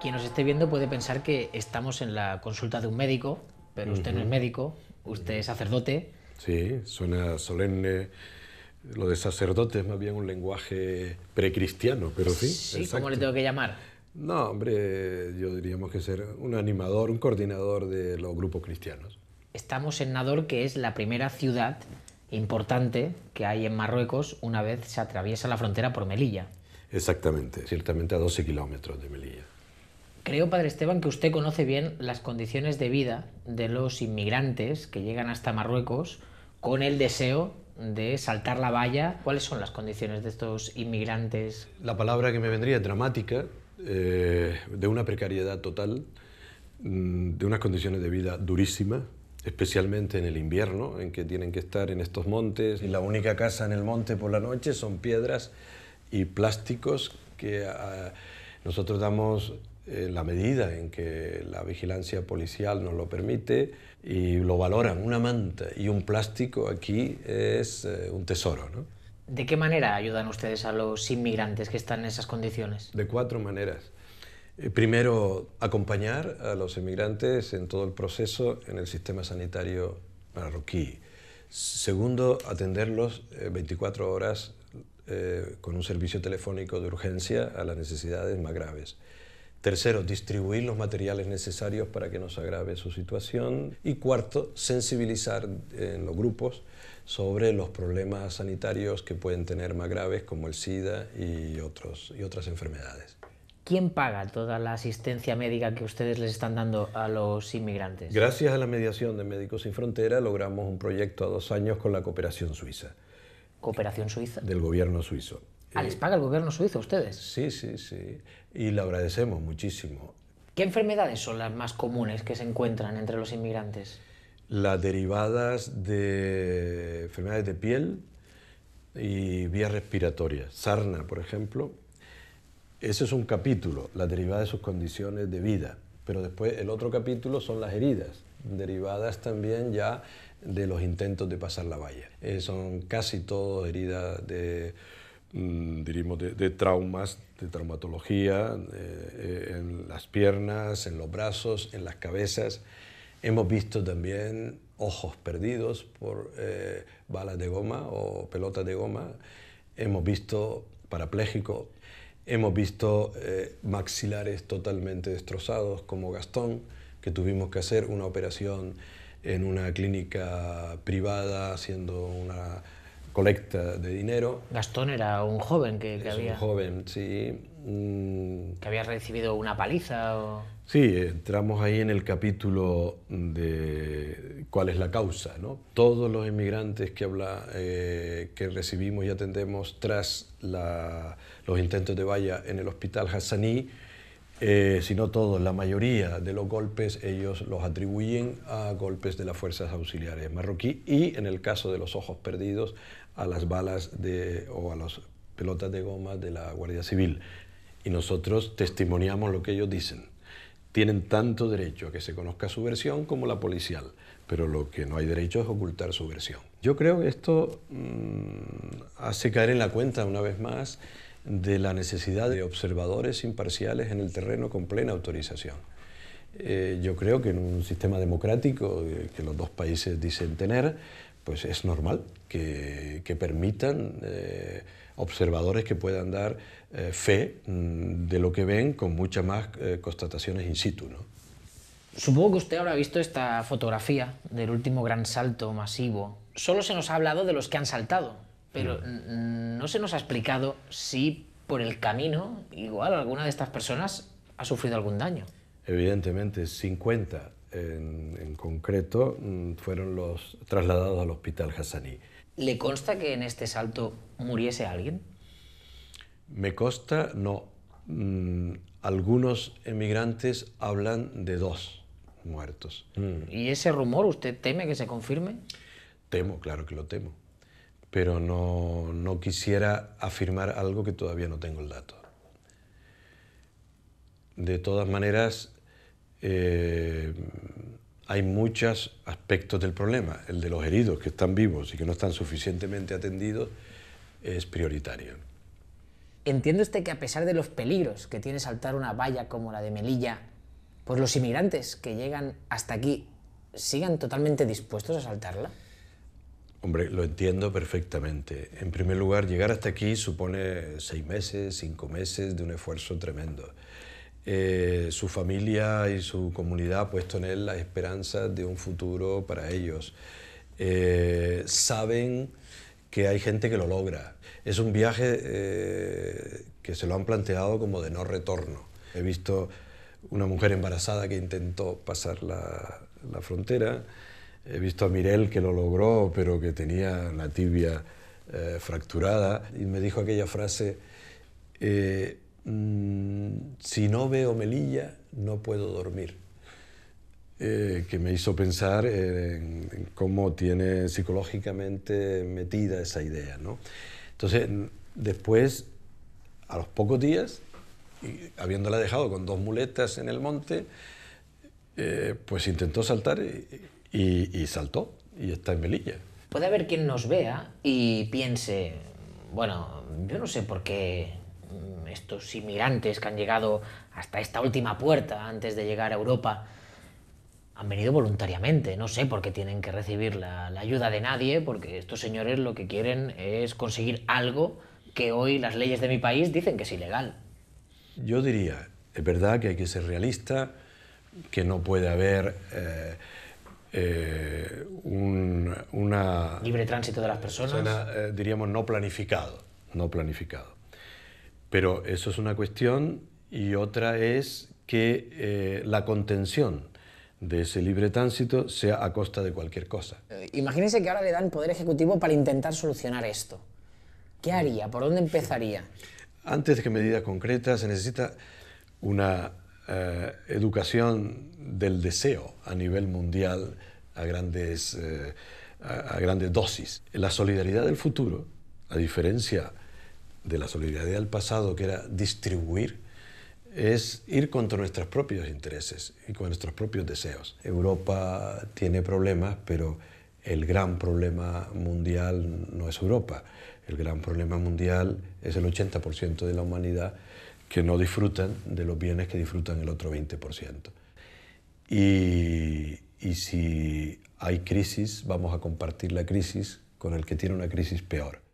quien nos esté viendo puede pensar que estamos en la consulta de un médico, pero usted no es médico, usted es sacerdote. Sí, suena solemne. Lo de sacerdote es más bien un lenguaje precristiano, pero sí. Sí, ¿cómo le tengo que llamar? No, hombre, yo diríamos que ser un animador, un coordinador de los grupos cristianos. Estamos en Nador, que es la primera ciudad importante que hay en Marruecos una vez se atraviesa la frontera por Melilla. Exactamente, ciertamente a 12 kilómetros de Melilla. Creo, padre Esteban, que usted conoce bien las condiciones de vida de los inmigrantes que llegan hasta Marruecos con el deseo de saltar la valla. ¿Cuáles son las condiciones de estos inmigrantes? La palabra que me vendría es dramática, eh, de una precariedad total, mm, de unas condiciones de vida durísimas, especialmente en el invierno, en que tienen que estar en estos montes. Y la única casa en el monte por la noche son piedras y plásticos que ah, nosotros damos eh, la medida en que la vigilancia policial nos lo permite y lo valoran. Una manta y un plástico aquí es eh, un tesoro. ¿De qué manera ayudan ustedes a los inmigrantes que están en esas condiciones? De cuatro maneras. Eh, primero, acompañar a los inmigrantes en todo el proceso en el sistema sanitario marroquí. Segundo, atenderlos 24 horas con un servicio telefónico de urgencia a las necesidades más graves. Tercero, distribuir los materiales necesarios para que no se agrave su situación. Y cuarto, sensibilizar en los grupos sobre los problemas sanitarios que pueden tener más graves como el SIDA y, otros, y otras enfermedades. ¿Quién paga toda la asistencia médica que ustedes les están dando a los inmigrantes? Gracias a la mediación de Médicos Sin Frontera logramos un proyecto a dos años con la cooperación suiza. ¿Cooperación suiza? Del gobierno suizo. Eh, les paga el gobierno suizo a ustedes. Sí, sí, sí. Y le agradecemos muchísimo. ¿Qué enfermedades son las más comunes que se encuentran entre los inmigrantes? Las derivadas de enfermedades de piel y vías respiratorias. Sarna, por ejemplo. Ese es un capítulo, las derivada de sus condiciones de vida. Pero después el otro capítulo son las heridas, derivadas también ya de los intentos de pasar la valla. Eh, son casi todas heridas de Mm, diríamos, de, traumas, de traumatología eh, eh, en las piernas, en los brazos, en las cabezas. Hemos visto también ojos perdidos por eh, balas de goma o pelotas de goma. Hemos visto parapléjico. Hemos visto maxilares totalmente destrozados, como Gastón, que tuvimos que hacer una operación en una clínica privada, haciendo una colecta de dinero. Gastón era un joven que, había. Un joven, sí. Mm. Que había recibido una paliza. O... Sí, entramos ahí en el capítulo de cuál es la causa. Todos los inmigrantes que, habla, eh, que recibimos y atendemos tras los intentos de valla en el hospital Hassaní eh, si sino todos, la mayoría de los golpes ellos los atribuyen a golpes de las fuerzas auxiliares marroquí y en el caso de los ojos perdidos a las balas de, o a las pelotas de goma de la Guardia Civil. Y nosotros testimoniamos lo que ellos dicen. Tienen tanto derecho a que se conozca su versión como la policial, pero lo que no hay derecho es ocultar su versión. Yo creo que esto mm, hace caer en la cuenta una vez más de la necesidad de observadores imparciales en el terreno con plena autorización. Eh, yo creo que en un sistema democrático eh, que los dos países dicen tener, pues es normal que, que permitan eh, observadores que puedan dar fe mm, de lo que ven con muchas más constataciones in situ. ¿no? Supongo que usted habrá visto esta fotografía del último gran salto masivo. Solo se nos ha hablado de los que han saltado, pero no se nos ha explicado si por el camino igual alguna de estas personas ha sufrido algún daño. Evidentemente, 50 en, concreto mm, fueron los trasladados al hospital Hassaní. ¿Le consta que en este salto muriese alguien? Me consta, no. Mm, algunos emigrantes hablan de dos muertos. ¿Y ese rumor usted teme que se confirme? Temo, claro que lo temo pero no, quisiera afirmar algo que todavía no tengo el dato. De todas maneras, eh, hay muchos aspectos del problema. El de los heridos que están vivos y que no están suficientemente atendidos es prioritario. Entiende usted que a pesar de los peligros que tiene saltar una valla como la de Melilla, pues los inmigrantes que llegan hasta aquí sigan totalmente dispuestos a saltarla. Hombre, lo entiendo perfectamente. En primer lugar, llegar hasta aquí supone seis meses, cinco meses de un esfuerzo tremendo. Eh, su familia y su comunidad ha puesto en él la esperanza de un futuro para ellos. Eh, saben que hay gente que lo logra. Es un viaje eh, que se lo han planteado como de no retorno. He visto una mujer embarazada que intentó pasar la, la frontera He visto a Mirel que lo logró, pero que tenía la tibia eh, fracturada. Y me dijo aquella frase, eh, mm, si no veo Melilla, no puedo dormir. Eh, que me hizo pensar en, cómo tiene psicológicamente metida esa idea. Entonces, después, a los pocos días, habiéndola dejado con dos muletas en el monte, pues intentó saltar y, y, saltó y está en Melilla. Puede haber quien nos vea y piense, bueno, yo no sé por qué estos inmigrantes que han llegado hasta esta última puerta antes de llegar a Europa han venido voluntariamente. No sé por qué tienen que recibir la, ayuda de nadie, porque estos señores lo que quieren es conseguir algo que hoy las leyes de mi país dicen que es ilegal. Yo diría, es verdad que hay que ser realista, que no puede haber... Eh, eh, un una libre tránsito de las personas, eh, diríamos no planificado, no planificado. Pero eso es una cuestión y otra es que eh, la contención de ese libre tránsito sea a costa de cualquier cosa. Imagínense que ahora le dan poder ejecutivo para intentar solucionar esto. ¿Qué haría? ¿Por dónde empezaría? Antes de que medidas concretas se necesita una eh, educación del deseo a nivel mundial a grandes, eh, a grandes dosis. La solidaridad del futuro, a diferencia de la solidaridad del pasado, que era distribuir, es ir contra nuestros propios intereses y con nuestros propios deseos. Europa tiene problemas, pero el gran problema mundial no es Europa. El gran problema mundial es el 80% de la humanidad que no disfrutan de los bienes que disfrutan el otro 20%. Y, y si hay crisis, vamos a compartir la crisis con el que tiene una crisis peor.